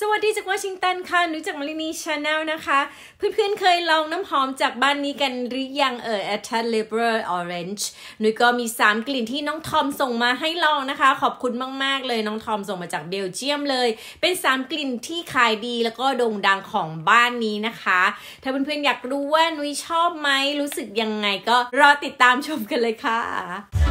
สวัสดีจากวอชิงตันค่ะ หนูจากมารินีชาแนลนะคะ เพื่อนๆเคยลองน้ำหอมจากบ้านนี้กันหรือยังเอ่ย a t ลเ i อร์ออร์เรนจ์หนูก็มี 3 กลิ่นที่น้องทอมส่งมาให้ลองนะคะ ขอบคุณมาก ๆเลยน้องทอมส่งมาจากเบลเยียมเลย เป็น 3 กลิ่นที่ขายดีแล้วก็โด่งดังของบ้านนี้นะคะ ถ้าเพื่อนๆอยากรู้ว่านุ้ยชอบไหมรู้สึกยังไงก็รอติดตามชมกันเลยค่ะ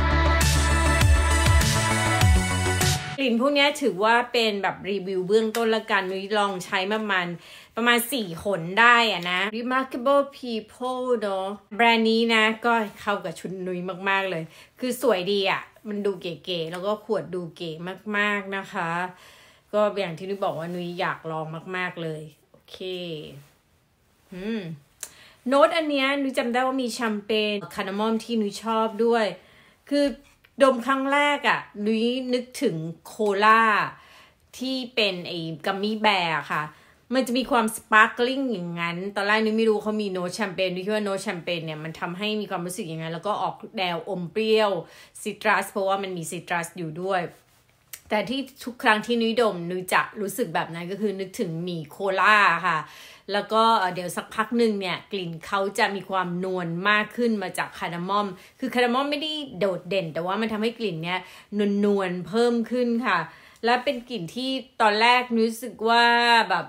กลิ่นพวกนี้ถือว่าเป็นแบบรีวิวเบื้องต้นละกันนุ้ยลองใช้มามัน ประมาณ4ขนได้อะนะ Remarkable People เนาะแบรนด์นี้นะก็เข้ากับชุดนุ้ยมาก ๆเลย คือสวยดีอะมันดูเก๋ๆแล้วก็ขวดดูเก๋มากๆนะคะ ก็อย่างที่นุ้ยบอกว่า นุ้ยอยากลองมาก ๆเลย โอเคอืมโน้ตอันเนี้ยนุ้ยจำได้ว่ามีแชมเปญคารามอมที่นุ้ยชอบด้วย คือดมครั้งแรกอะ่ะนุ้ยนึกถึงโคลา ที่เป็นไอ้กัมมี่แบร์ค่ะ มันจะมีความสปาร์กลิ่งอย่างนั้น ตอนแรกนุ้ยไม่รู้เขามีโนแชมเปญนุ้ยคิดว่าโนแชมเปญเนี่ยมันทำให้มีความรู้สึกอย่างนั้นแล้วก็ออกแนวอมเปรี้ยวซิตรัสเพราะว่ามันมีซิตรัสอยู่ด้วยแต่ที่ทุกครั้งที่นุ้ยดมนุ้ยจะรู้สึกแบบนั้นก็คือนึกถึงหมี่โคล่าค่ะแล้วก็เดี๋ยวสักพักหนึ่งเนี่ยกลิ่นเขาจะมีความนวลมากขึ้นมาจากคาร์ดามอมคือคาร์ดามอมไม่ได้โดดเด่นแต่ว่ามันทำให้กลิ่นเนี่ยนวลๆเพิ่มขึ้นค่ะ และเป็นกลิ่นที่ตอนแรกนุ้ยรู้สึกว่าแบบ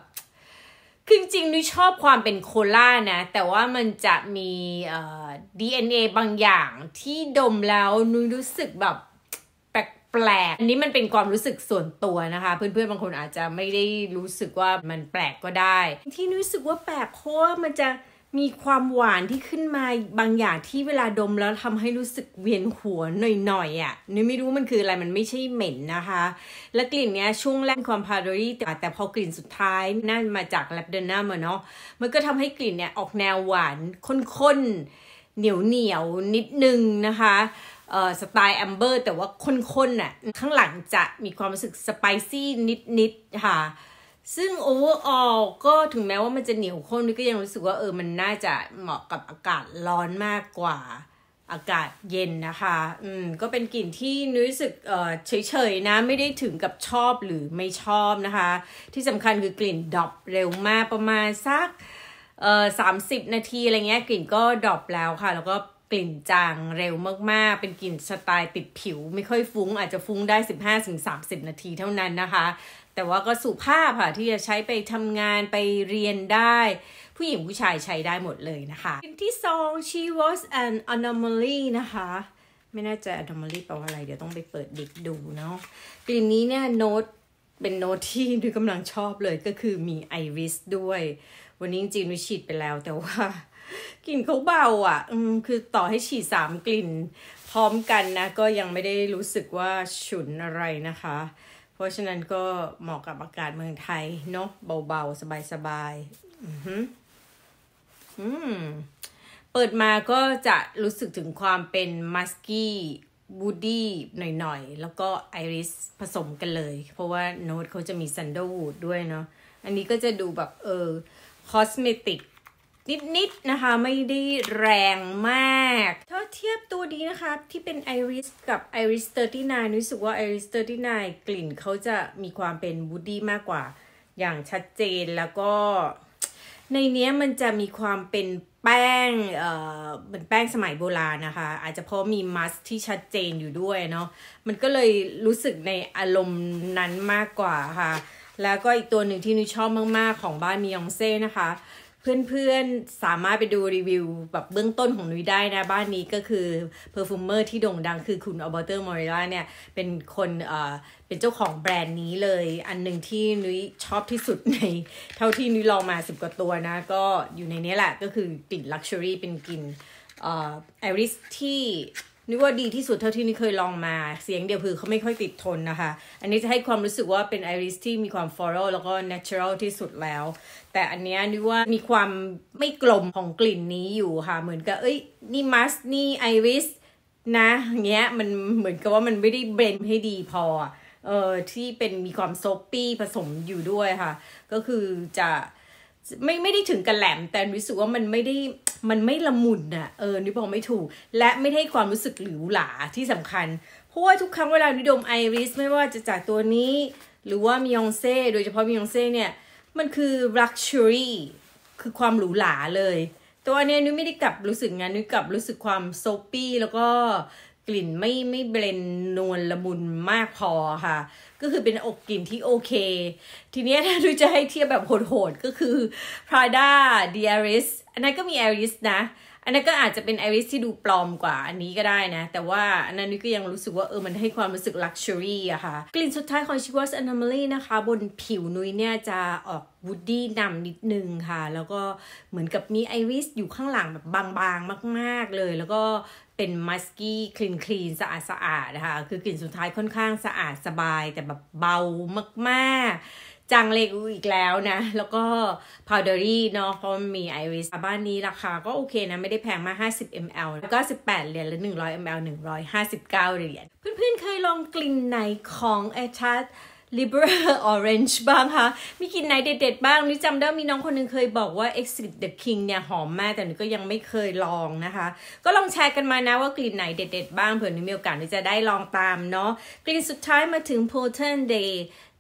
คือจริงนุ้ยชอบความเป็นโคล่านะแต่ว่ามันจะมีเอ่อ DNA บางอย่างที่ดมแล้วนุ้ยรู้สึกแบบปลกอันนี้มันเป็นความรู้สึกส่วนตัวนะคะ เพื่อนๆบางคนอาจจะไม่ได้รู้สึกว่ามันแปลกก็ได้ ที่รู้สึกว่าแปลกเพราะว่ามันจะมีความหวานที่ขึ้นมาบางอย่างที่เวลาดมแล้วทำให้รู้สึก เวียนหัวหน่อยๆอ่ะนี่ไม่รู้มันคืออะไรมันไม่ใช่เหม็นนะคะ และกลิ่นเนี้ยช่วงแรกความพาโดรี่แต่พอกลิ่นสุดท้ายนั่นมาจากแลปเดนัมเนาะมันก็ทำให้กลิ่นเนี้ยออกแนวหวานข้นๆเหนียวเหนียวนิดนึงนะคะเออสไตล์แอมเบอร์แต่ว่าค้นๆน่ะข้างหลังจะมีความรู้สึกสไปซี่นิดๆค่ะ ซึ่งโอเวอร์ออลก็ถึงแม้ว่ามันจะเหนียวข้นก็ยังรู้สึกว่าเออมันน่าจะเหมาะกับอากาศร้อนมากกว่าอากาศเย็นนะคะอืมก็เป็นกลิ่นที่นุ้ยรู้สึกเอ่อเฉยๆนะ ไม่ได้ถึงกับชอบหรือไม่ชอบนะคะ ที่สำคัญคือกลิ่นดรอปเร็วมากประมาณสักเอ่อสามสิบนาทีอะไรเงี้ยกลิ่นก็ดรอปแล้วค่ะ แล้วก็กลิ่นจางเร็วมากๆ เป็นกลิ่นสไตล์ติดผิว ไม่ค่อยฟุ้งอาจจะฟุ้งได้สสิบห้าาถึงมสิบนาทีเท่านั้นนะคะ แต่ว่าก็สุภาพค่ะที่จะใช้ไปทำงานไปเรียนได้ ผู้หญิงผู้ชายใช้ได้หมดเลยนะคะกลิ่นที่สอง she was an anomaly นะคะ ไม่น่าจะ anomaly แปลว่าอะไร เดี๋ยวต้องไปเปิดดิกดูเนาะกลิ่นนี้เนี่ย โน้ตเป็นโน้ตที่นุ้ยกำลังชอบเลยก็คือมีไอริสด้วย วันนี้จริงๆนุ้ยฉีดไปแล้วแต่ว่ากลิ่นเขาเบาอ่ะอืมคือต่อให้ฉีดสามกลิ่นพร้อมกันนะ ก็ยังไม่ได้รู้สึกว่าฉุนอะไรนะคะ เพราะฉะนั้นก็เหมาะกับอากาศเมืองไทยเนาะเบาๆ สบายๆอืมอืมเปิดมาก็จะรู้สึกถึงความเป็นมัสกี้บูดี้หน่อยๆ แล้วก็ไอริสผสมกันเลย เพราะว่าโน้ตเขาจะมีซันเดอร์วูดด้วยเนาะอันนี้ก็จะดูแบบเออคอสเมติกนิดๆนนะคะ ไม่ได้แรงมาก ถ้าเทียบตัวนี้นะคะ ที่เป็นไอริสกับไริสเ39รู้สึกว่าไอร i s 39 กลิ่นเขาจะมีความเป็นบูดดี้มากกว่าอย่างชัดเจนแล้วก็ในนี้มันจะมีความเป็นแป้งเอ่อเหมือนแป้งสมัยโบราณนะคะ อาจจะเพราะมีมัสที่ชัดเจนอยู่ด้วยเนาะ มันก็เลยรู้สึกในอารมณ์นั้นมากกว่าค่ะ แล้วก็อีกตัวหนึ่งที่นุชอบมากๆของบ้านมียองเซ่นะคะเพื่อนๆสามารถไปดูรีวิวแบบเบื้องต้นของนุ้ยได้นะ บ้านนี้ก็คือเพอร์ฟูมเมอร์ที่โด่งดังคือคุณออเบอร์เตอร์มอริล่าเนี่ย เป็นคนเอ่อเป็นเจ้าของแบรนด์นี้เลย อันหนึ่งที่นุ้ยชอบที่สุดในเท่าที่นุ้ยลองมาสิบกว่าตัวนะ ก็อยู่ในนี้แหละก็คือกลิ่นลักชัวรี่เป็นกลิ่นเอ่อไอริสที่นี่ว่าดีที่สุดเท่าที่นี่เคยลองมาเสียงเดียวคือเขาไม่ค่อยติดทนนะคะอันนี้จะให้ความรู้สึกว่าเป็นไอริสที่มีความฟลอร์ลแล้วก็เนเชอรัลที่สุดแล้ว แต่อันเนี้ยนี่ว่ามีความไม่กลมของกลิ่นนี้อยู่ค่ะ เหมือนกับเอ้ยนี่มัสนี่ไอริสนะเงี้ยมันเหมือนกับว่ามันไม่ได้เบรนให้ดีพอเออที่เป็นมีความซอปปี้ผสมอยู่ด้วยค่ะ ก็คือจะไม่ไม่ได้ถึงกระแหลม แต่รู้สึกว่ามันไม่ได้มันไม่ละมุนอะเออนิบอกไม่ถูก และไม่ให้ความรู้สึกหรือหลาที่สำคัญ เพราะว่าทุกครั้งเวลานิดมไอริสไม่ว่าจะจากตัวนี้ หรือว่ามิยองเซ่ โดยเฉพาะมิยองเซ่เนี่ยมันคือ luxury คือความหรูหราเลย ตัวเนี้ยนุ้ยไม่ได้กลับรู้สึกงั้นนุ้ยกลับรู้สึกความโซปี้แล้วก็กลิ่นไม่ไม่เบลนนวลละมุนมากพอค่ะ ก็คือเป็นอกกลิ่นที่โอเค ทีนี้ถ้าดูจะให้เทียบแบบโหดๆก็คือ Prada d i a r i s อันนั้นก็มี a r i s นะ อันนั้นก็อาจจะเป็น a r i s ที่ดูปลอมกว่า อันนี้ก็ได้นะ แต่ว่าอันนั้นก็ยังรู้สึกว่าเออมันให้ความรู้สึก Luxury อะค่ะ กลิ่นสุดท้ายของ c h i w a s Anomaly นะคะ บนผิวนุ้ยเนี่ยจะออกวูดดี้นำนิดนึงค่ะ แล้วก็เหมือนกับมี i อริสอยู่ข้างหลังแบบบางๆมาก ๆเลยแล้วก็เป็นมัสกี้คลีนคลีนสะอาดสะอาดนะคะ คือกลิ่นสุดท้ายค่อนข้างสะอาดสบายแต่แบบเบามากๆ จังเลกอีกแล้วนะ แล้วก็พาวเดอรี่เนาะเพราะมีไอริสบ้านนี้ราคาก็โอเคนะ ไม่ได้แพงมาก 50 ml แล้วก็ 18 เหรียญและ 100 ml 159 เหรียญเพื่อนๆเคยลองกลิ่นไหนของไอชัด liberal orange บ้างคะมีกลิ่นไหนเด็ดๆบ้าง นี่จำได้มีน้องคนนึงเคยบอกว่า exit the king เนี่ยหอมมากแต่นี่ก็ยังไม่เคยลองนะคะ ก็ลองแชร์กันมานะว่ากลิ่นไหนเด็ดๆบ้างเผื่อนี่มีโอกาสที่จะได้ลองตามเนาะกลิ่นสุดท้ายมาถึง potent day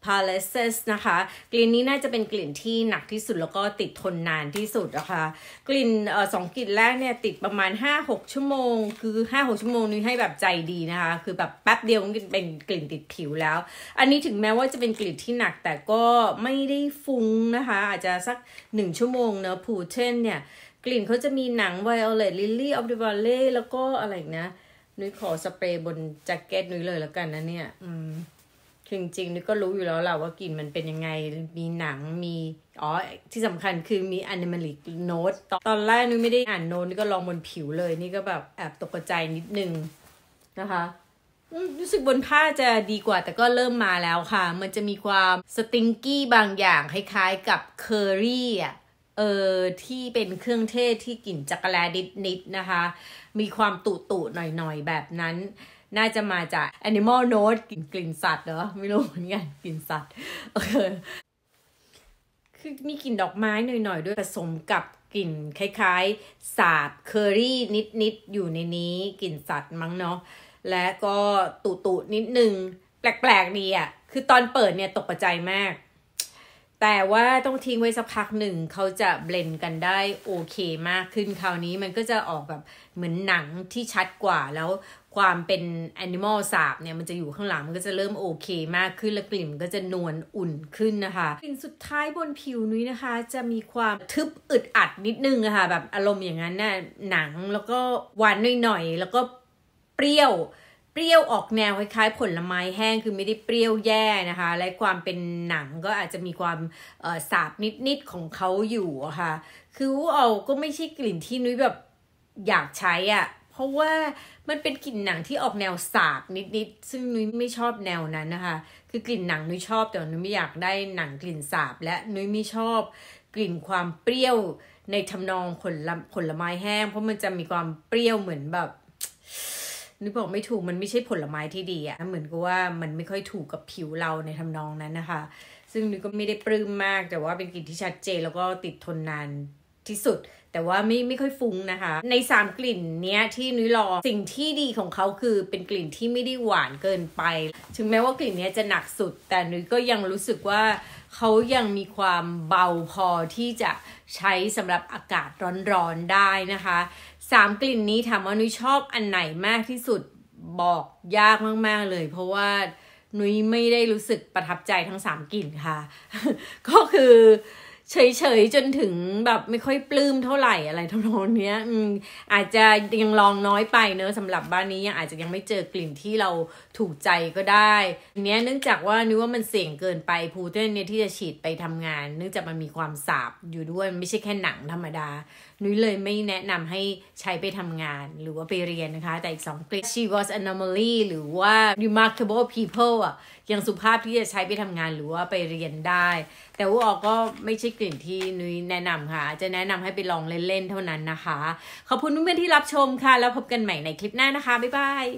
พาเลสเซสนะคะกลิ่นนี้น่าจะเป็นกลิ่นที่หนักที่สุดแล้วก็ติดทนนานที่สุดนะคะกลิ่นออสองกลิ่นแรกเนี่ย ติดประมาณ5-6ชั่วโมง คือ5-6ชั่วโมงนี้ให้แบบใจดีนะคะ คือแบบแป๊บเดียวมันเป็นกลิ่นติดผิวแล้ว อันนี้ถึงแม้ว่าจะเป็นกลิ่นที่หนักแต่ก็ไม่ได้ฟุ้งนะคะ อาจจะสัก1ชั่วโมงเนอะพูเช่นเนี่ยกลิ่นเขาจะมีหนังไวโอเลตลิลลี่ออฟเดอะวัลเล่แล้วก็อะไรนะนุ้ยขอสเปรย์บนแจ็คเก็ตนุ้ยเลยแล้วกันนะเนี่ย อืมจริงๆนี่ก็รู้อยู่แล้วแหละว่ากลิ่นมันเป็นยังไง มีหนัง มี อ๋อ ที่สำคัญคือมีแอนิ a l ลิกโนตตอนแรกนุ้ยไม่ได้อ่านโน้ตนี่ก็ลองบนผิวเลย นี่ก็แบบแอบตกใจนิดนึงนะคะรู้สึกบนผ้าจะดีกว่า แต่ก็เริ่มมาแล้วค่ะ มันจะมีความสติงกี้บางอย่างคล้ายๆกับเคอรี่อ่ะ เออที่เป็นเครื่องเทศที่กลิ่นจักรแลดิดนิดนะคะ มีความตุตุหน่อยๆแบบนั้นน่าจะมาจาก Animal Note กลิ่นสัตว์เนาะไม่รู้เหมือนกันกลิ่นสัตว์อคือมีกลิ่นดอกไม้หน่อยๆ ด้วยผสมกับกลิ่นคล้ายๆ สาบเคอรี่นิดๆ อยู่ในนี้กลิ่นสัตว์มั้งเนาะและก็ตุตุนิดนึง แปลกๆดีอะ่ะ คือตอนเปิดเนี่ยตกใจมาก แต่ว่าต้องทิ้งไว้สักพักหนึ่งเขาจะเบลนกันได้โอเคมากขึ้นคราวนี้มันก็จะออกแบบเหมือนหนังที่ชัดกว่าแล้วความเป็นแอนิมอลสาบเนี่ยมันจะอยู่ข้างหลัง มันก็จะเริ่มโอเคมากขึ้นและกลิ่นก็จะนวลอุ่นขึ้นนะคะ กลิ่นสุดท้ายบนผิวนุ้ยนะคะ จะมีความทึบอึดอัดนิดนึงอะคะ่ะแบบอารมณ์อย่างนั้นนะ่ะ หนังแล้วก็หวานหน่อยๆแล้วก็ เปรี้ยวเปรี้ยวออกแนวคล้าย ๆ ผลไม้แห้งคือไม่ได้เปรี้ยวแย่นะคะ และความเป็นหนังก็อาจจะมีความสาบนิดๆของเขาอยู่ะคะ่ะคือเอาก็ไม่ใช่กลิ่นที่นุ้ยแบบอยากใช้อะ่ะเพราะว่ามันเป็นกลิ่นหนังที่ออกแนวสากนิดๆซึ่งนุ้ยไม่ชอบแนวนั้นนะคะคือกลิ่นหนังนุ้ยชอบแต่นุ้ยไม่อยากได้หนังกลิ่นสาบ และนุ้ยไม่ชอบกลิ่นความเปรี้ยวในทำนองผลผลไม้แห้ง เพราะมันจะมีความเปรี้ยวเหมือนแบบนึกบอกไม่ถูกมันไม่ใช่ผลไม้ที่ดีอะเหมือนกับว่า มันไม่ค่อยถูกกับผิวเราในทำนองนั้นนะคะ ซึ่งนุ้ยก็ไม่ได้ปลื้มมาก แต่ว่าเป็นกลิ่นที่ชัดเจนแล้วก็ติดทนนานที่สุด แต่ว่าไม่ไม่ค่อยฟุ้งนะคะ ใน 3 กลิ่นเนี้ยที่นุ้ยลองสิ่งที่ดีของเขาคือเป็นกลิ่นที่ไม่ได้หวานเกินไป ถึงแม้ว่ากลิ่นเนี้ยจะหนักสุด แต่นุ้ยก็ยังรู้สึกว่า เขายังมีความเบาพอที่จะใช้สำหรับอากาศร้อนๆได้นะคะสามกลิ่นนี้ถามว่านุ้ยชอบอันไหนมากที่สุดบอกยากมาก ๆ เลย เพราะว่านุ้ยไม่ได้รู้สึกประทับใจทั้งสามกลิ่นค่ะ ก็คือเฉยๆ จนถึงแบบไม่ค่อยปลื้มเท่าไหร่อะไรทั้งนองเนี้ย อืมอาจจะยังลองน้อยไปเนอะสำหรับบ้านนี้ยังอาจจะยังไม่เจอกลิ่นที่เราถูกใจก็ได้ เนี้ย เนื่องจากว่านึกว่ามันเสี่ยงเกินไปพูเทนเนี่ยที่จะฉีดไปทำงานเนื่องจากมันมีความสาบอยู่ด้วย ไม่ใช่แค่หนังธรรมดานุ้ยเลยไม่แนะนำให้ใช้ไปทำงาน หรือว่าไปเรียนนะคะ แต่อีกสองคลิป she was anomaly หรือว่า remarkable people อ่ะยังสุภาพที่จะใช้ไปทำงานหรือว่าไปเรียนได้ แต่ว่าออกก็ไม่ใช่กลิ่นที่นุ้ยแนะนำค่ะ จะแนะนำให้ไปลองเล่น ๆ เท่านั้นนะคะ ขอบคุณเพื่อนๆที่รับชมค่ะ แล้วพบกันใหม่ในคลิปหน้านะคะ บ๊ายบาย